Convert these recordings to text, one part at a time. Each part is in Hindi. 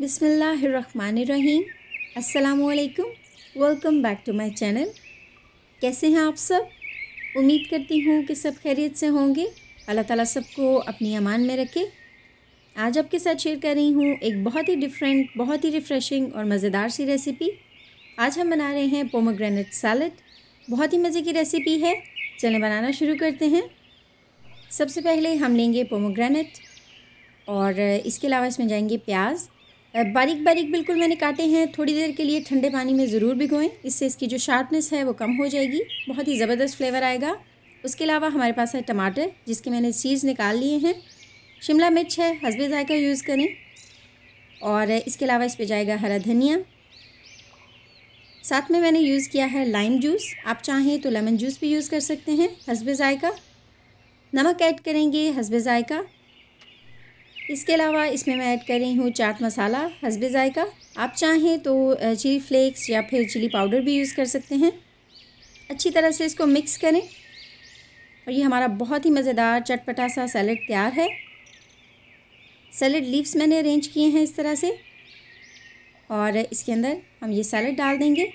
बिसमीम असलकुम welcome back to my channel कैसे हैं आप सब उम्मीद करती हूँ कि सब खैरियत से होंगे अल्लाह ताला सबको अपनी अमान में रखे आज आपके साथ शेयर कर रही हूँ एक बहुत ही डिफरेंट बहुत ही रिफ़्रेशिंग और मज़ेदार सी रेसिपी आज हम बना रहे हैं पोमोग्रेनेट सैलड बहुत ही मज़े की रेसिपी है चलें बनाना शुरू करते हैं सबसे पहले हम लेंगे पोमोग्रेनेट और इसके अलावा इसमें जाएंगे प्याज़ बारीक बारीक बिल्कुल मैंने काटे हैं थोड़ी देर के लिए ठंडे पानी में ज़रूर भिगोएं इससे इसकी जो शार्पनेस है वो कम हो जाएगी बहुत ही ज़बरदस्त फ्लेवर आएगा उसके अलावा हमारे पास है टमाटर जिसके मैंने सीड्स निकाल लिए हैं शिमला मिर्च है हसबे ज़ायका यूज़ करें और इसके अलावा इस पर जाएगा हरा धनिया साथ में मैंने यूज़ किया है लाइम जूस आप चाहें तो लेमन जूस भी यूज़ कर सकते हैं हसबे ज़ायका नमक ऐड करेंगे हसबे ज़ायका इसके अलावा इसमें मैं ऐड कर रही हूँ चाट मसाला हसबे ज़ायका आप चाहें तो चिली फ्लेक्स या फिर चिली पाउडर भी यूज़ कर सकते हैं अच्छी तरह से इसको मिक्स करें और ये हमारा बहुत ही मज़ेदार चटपटा सा सैलड तैयार है सैलड लीव्स मैंने अरेंज किए हैं इस तरह से और इसके अंदर हम ये सैलड डाल देंगे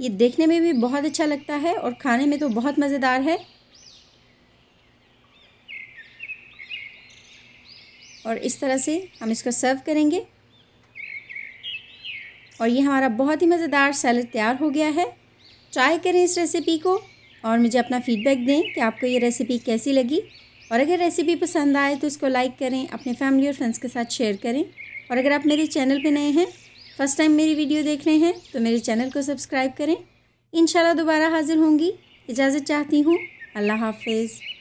ये देखने में भी बहुत अच्छा लगता है और खाने में तो बहुत मज़ेदार है और इस तरह से हम इसको सर्व करेंगे और ये हमारा बहुत ही मज़ेदार सैलड तैयार हो गया है ट्राई करें इस रेसिपी को और मुझे अपना फीडबैक दें कि आपको ये रेसिपी कैसी लगी और अगर रेसिपी पसंद आए तो इसको लाइक करें अपने फैमिली और फ्रेंड्स के साथ शेयर करें और अगर आप मेरे चैनल पर नए हैं फर्स्ट टाइम मेरी वीडियो देख रहे हैं तो मेरे चैनल को सब्सक्राइब करें इन दोबारा हाज़िर होंगी इजाज़त चाहती हूँ अल्लाह हाफिज़